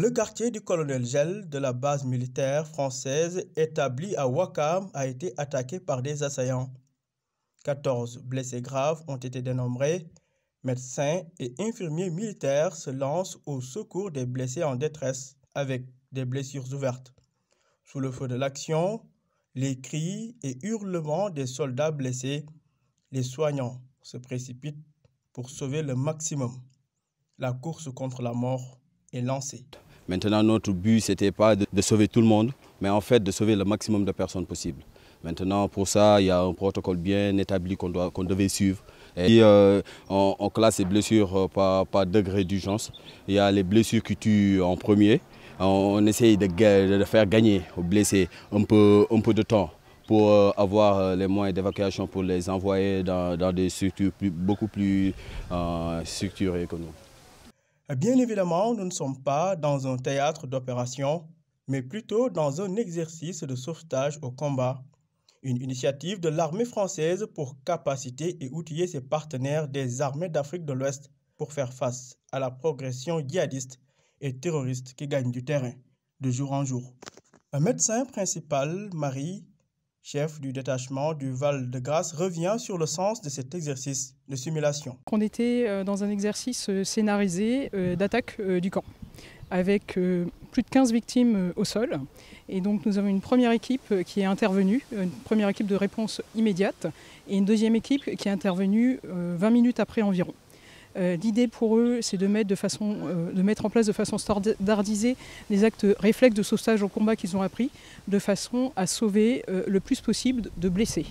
Le quartier du colonel Gel de la base militaire française établie à Wakam a été attaqué par des assaillants. 14 blessés graves ont été dénombrés. Médecins et infirmiers militaires se lancent au secours des blessés en détresse avec des blessures ouvertes. Sous le feu de l'action, les cris et hurlements des soldats blessés, les soignants se précipitent pour sauver le maximum. La course contre la mort est lancée. Maintenant, notre but, ce n'était pas de, sauver tout le monde, mais en fait de sauver le maximum de personnes possible. Maintenant, pour ça, il y a un protocole bien établi qu'on devait suivre. Euh, on, classe les blessures euh, par, degré d'urgence. Il y a les blessures qui tuent en premier. On, essaye de, faire gagner aux blessés un peu, un peu de temps pour euh, avoir les moyens d'évacuation pour les envoyer dans, des structures beaucoup plus structurées que nous. Bien évidemment, nous ne sommes pas dans un théâtre d'opération, mais plutôt dans un exercice de sauvetage au combat, une initiative de l'armée française pour capaciter et outiller ses partenaires des armées d'Afrique de l'Ouest pour faire face à la progression djihadiste et terroriste qui gagne du terrain de jour en jour. Un médecin principal, Marie, chef du détachement du Val-de-Grâce, revient sur le sens de cet exercice de simulation. On était euh, dans un exercice euh, scénarisé euh, d'attaque du camp, avec plus de 15 victimes au sol. Et donc nous avons une première équipe qui est intervenue, une première équipe de réponse immédiate, et une deuxième équipe qui est intervenue 20 minutes après environ. Euh, l'idée pour eux, c'est de, mettre de, façon, euh, de mettre en place de façon standardisée les actes réflexes de sauvetage au combat qu'ils ont appris, de façon à sauver euh, le plus possible de blessés.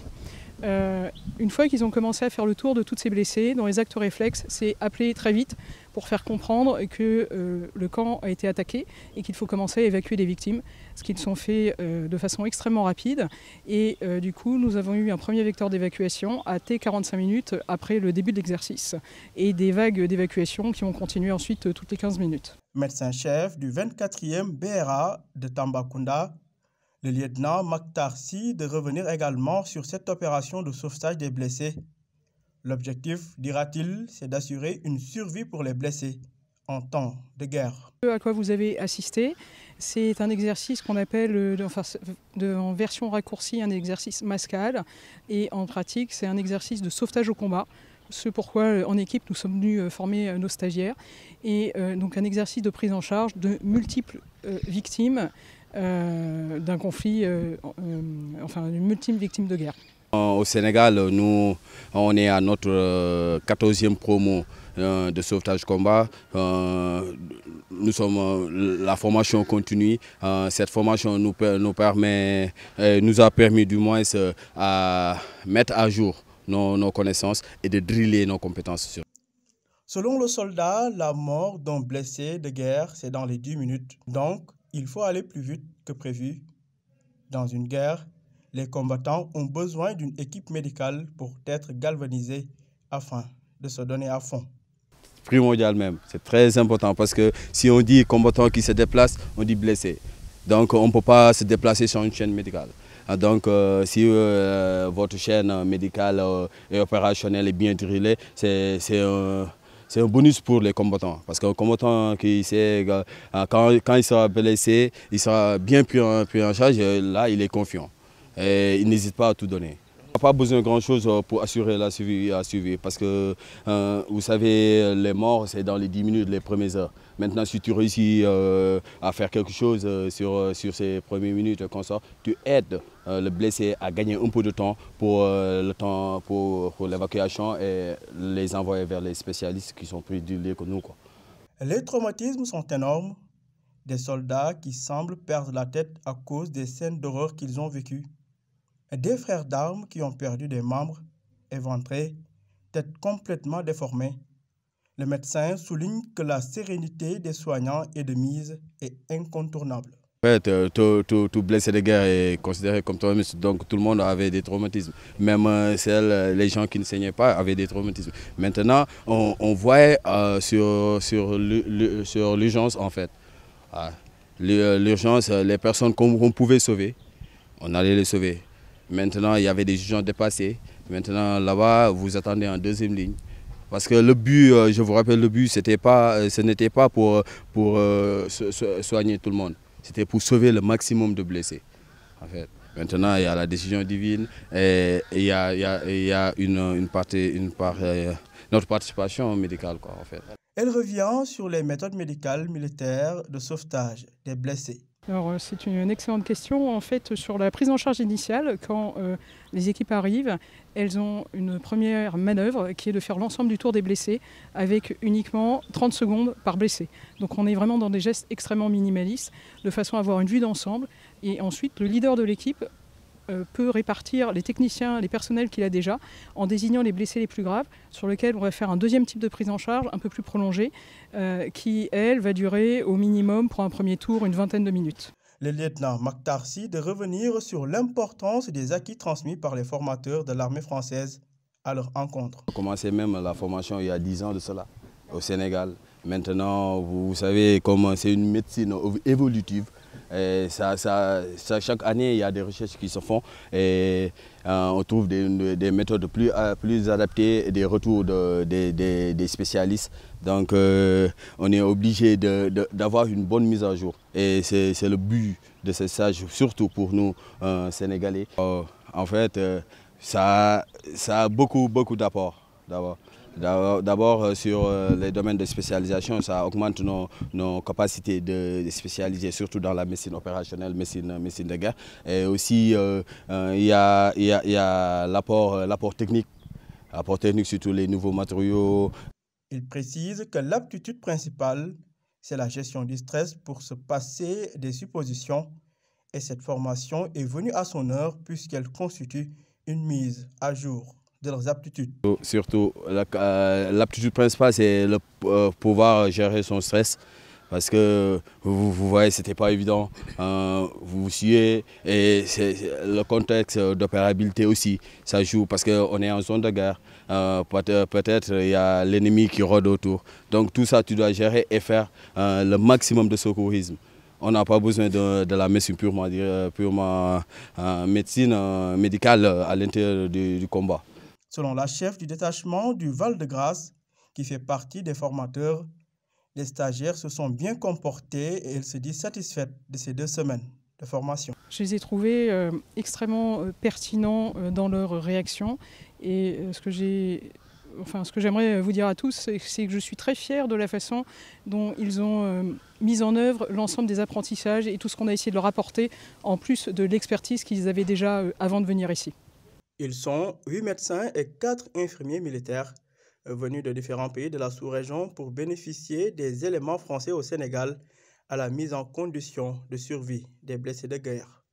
une fois qu'ils ont commencé à faire le tour de toutes ces blessés, dans les actes réflexes, c'est appeler très vite pour faire comprendre que euh, le camp a été attaqué et qu'il faut commencer à évacuer les victimes, ce qu'ils ont fait euh, de façon extrêmement rapide. Et euh, du coup, nous avons eu un premier vecteur d'évacuation à T45 minutes après le début de l'exercice et des vagues d'évacuation qui ont continué ensuite toutes les 15 minutes. Médecin-chef du 24e BRA de Tambacounda, le lieutenant mctarcy de revenir également sur cette opération de sauvetage des blessés. L'objectif, dira-t-il, c'est d'assurer une survie pour les blessés en temps de guerre. Ce à quoi vous avez assisté, c'est un exercice qu'on appelle euh, en version raccourcie un exercice mascal et en pratique c'est un exercice de sauvetage au combat. Ce pourquoi euh, en équipe nous sommes venus euh, former nos stagiaires et donc un exercice de prise en charge de multiples victimes d'un conflit, enfin une multiple victime de guerre. Au Sénégal, nous, on est à notre 14e euh, promo euh, de sauvetage combat. Euh, nous sommes la formation continue. Cette formation nous, nous, permet, nous a permis du moins à mettre à jour nos, nos connaissances et de driller nos compétences. Selon le soldat, la mort d'un blessé de guerre, c'est dans les 10 minutes. Donc, il faut aller plus vite que prévu dans une guerre les combattants ont besoin d'une équipe médicale pour être galvanisés afin de se donner à fond. Primordial même, c'est très important parce que si on dit combattant qui se déplace, on dit blessé. Donc on ne peut pas se déplacer sur une chaîne médicale. Ah, donc euh, si euh, votre chaîne médicale euh, et opérationnelle est bien drillée, c'est un bonus pour les combattants. Parce qu'un combattant qui sait, quand, quand, il sera blessé, il sera bien pris en, pris en charge, là, il est confiant et ils n'hésitent pas à tout donner. n'y a pas besoin de grand-chose euh, pour assurer la survie. parce que, euh, vous savez, les morts, c'est dans les 10 minutes, les premières heures. Maintenant, si tu réussis euh, à faire quelque chose sur, sur ces premières minutes, ça, tu aides le blessé à gagner un peu de temps pour le temps pour, l'évacuation et les envoyer vers les spécialistes qui sont plus durs que nous. Quoi. Les traumatismes sont énormes. Des soldats qui semblent perdre la tête à cause des scènes d'horreur qu'ils ont vécues. Des frères d'armes qui ont perdu des membres, éventrés, tête complètement déformée. Le médecin souligne que la sérénité des soignants et de mise et incontournable. En fait, euh, tout, blessé de guerre est considéré comme traumatisme. Donc tout le monde avait des traumatismes. Même euh, celles, les gens qui ne saignaient pas avaient des traumatismes. Maintenant, on, on voyait euh, sur, sur l'urgence, en fait. Ah, l'urgence, les personnes qu'on pouvait sauver, on allait les sauver. Maintenant, il y avait des gens dépassés. Maintenant, là-bas, vous attendez en deuxième ligne. Parce que le but, euh, je vous rappelle, le but, euh, ce n'était pas pour, euh, soigner tout le monde. C'était pour sauver le maximum de blessés. Maintenant, il y a la décision divine et, il, y a, une, partie, notre participation médicale. Quoi, Elle revient sur les méthodes médicales militaires de sauvetage des blessés. Alors, euh, c'est une excellente question. En fait, sur la prise en charge initiale, quand euh, les équipes arrivent, elles ont une première manœuvre qui est de faire l'ensemble du tour des blessés avec uniquement 30 secondes par blessé. Donc, on est vraiment dans des gestes extrêmement minimalistes de façon à avoir une vue d'ensemble. Et ensuite, le leader de l'équipe euh, peut répartir les techniciens, les personnels qu'il a déjà, en désignant les blessés les plus graves, sur lesquels on va faire un deuxième type de prise en charge, un peu plus prolongée, euh, qui, elle, va durer au minimum pour un premier tour une vingtaine de minutes. Le lieutenant MacTarcy de revenir sur l'importance des acquis transmis par les formateurs de l'armée française à leur encontre. On a commencé même la formation il y a dix ans de cela, au Sénégal. Maintenant, vous savez, comment c'est une médecine évolutive, ça, chaque année, il y a des recherches qui se font et euh, on trouve des, méthodes plus, euh, plus adaptées, des retours de, des, spécialistes. Donc euh, on est obligé d'avoir une bonne mise à jour. Et c'est le but de ces stages, surtout pour nous, Sénégalais. en fait, ça, ça a beaucoup, beaucoup d'apports d'abord. D'abord, euh, sur euh, les domaines de spécialisation, ça augmente nos, capacités de, spécialiser, surtout dans la médecine opérationnelle, médecine, de guerre. Et aussi, euh, il y a, a l'apport technique, l'apport technique sur tous les nouveaux matériaux. Il précise que l'aptitude principale, c'est la gestion du stress pour se passer des suppositions. Et cette formation est venue à son heure puisqu'elle constitue une mise à jour de leurs aptitudes. Surtout, euh, l'aptitude principale, c'est le euh, pouvoir gérer son stress. Parce que vous, vous voyez, c'était pas évident. Euh, vous vous suivez et le contexte d'opérabilité aussi, ça joue parce qu'on est en zone de guerre. Peut-être il y a l'ennemi qui rôde autour. Donc tout ça, tu dois gérer et faire le maximum de secourisme. On n'a pas besoin de, la médecine purement, médecine médicale à l'intérieur du combat. Selon la chef du détachement du Val-de-Grâce, qui fait partie des formateurs, les stagiaires se sont bien comportés et elle se disent satisfaites de ces deux semaines de formation. Je les ai trouvés euh, extrêmement euh, pertinents euh, dans leur réaction et ce que j'ai enfin, ce que j'aimerais vous dire à tous, c'est que je suis très fière de la façon dont ils ont mis en œuvre l'ensemble des apprentissages et tout ce qu'on a essayé de leur apporter, en plus de l'expertise qu'ils avaient déjà avant de venir ici. Ils sont huit médecins et quatre infirmiers militaires euh, venus de différents pays de la sous-région pour bénéficier des éléments français au Sénégal à la mise en condition de survie des blessés de guerre.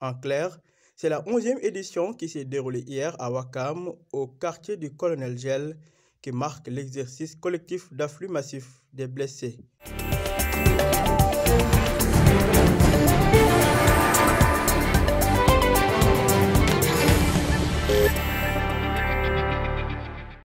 En clair, c'est la 11e édition qui s'est déroulée hier à Wakam, au quartier du Colonel Gel, qui marque l'exercice collectif d'afflux massif des blessés.